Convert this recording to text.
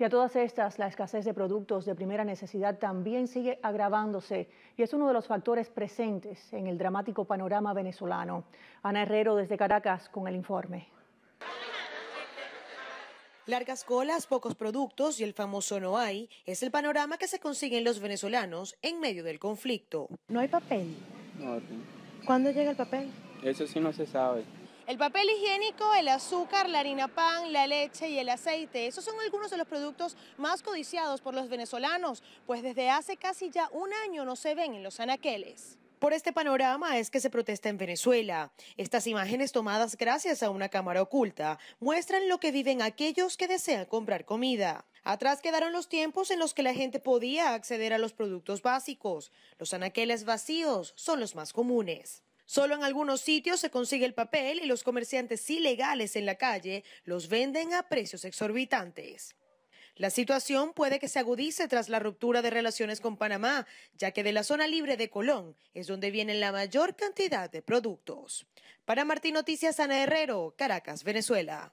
Y a todas estas, la escasez de productos de primera necesidad también sigue agravándose y es uno de los factores presentes en el dramático panorama venezolano. Ana Herrero desde Caracas con el informe. Largas colas, pocos productos y el famoso no hay es el panorama que se consiguen los venezolanos en medio del conflicto. No hay papel. ¿Cuándo llega el papel? Eso sí no se sabe. El papel higiénico, el azúcar, la harina pan, la leche y el aceite, esos son algunos de los productos más codiciados por los venezolanos, pues desde hace casi ya un año no se ven en los anaqueles. Por este panorama es que se protesta en Venezuela. Estas imágenes tomadas gracias a una cámara oculta muestran lo que viven aquellos que desean comprar comida. Atrás quedaron los tiempos en los que la gente podía acceder a los productos básicos. Los anaqueles vacíos son los más comunes. Solo en algunos sitios se consigue el papel y los comerciantes ilegales en la calle los venden a precios exorbitantes. La situación puede que se agudice tras la ruptura de relaciones con Panamá, ya que de la zona libre de Colón es donde vienen la mayor cantidad de productos. Para Martín Noticias, Ana Herrero, Caracas, Venezuela.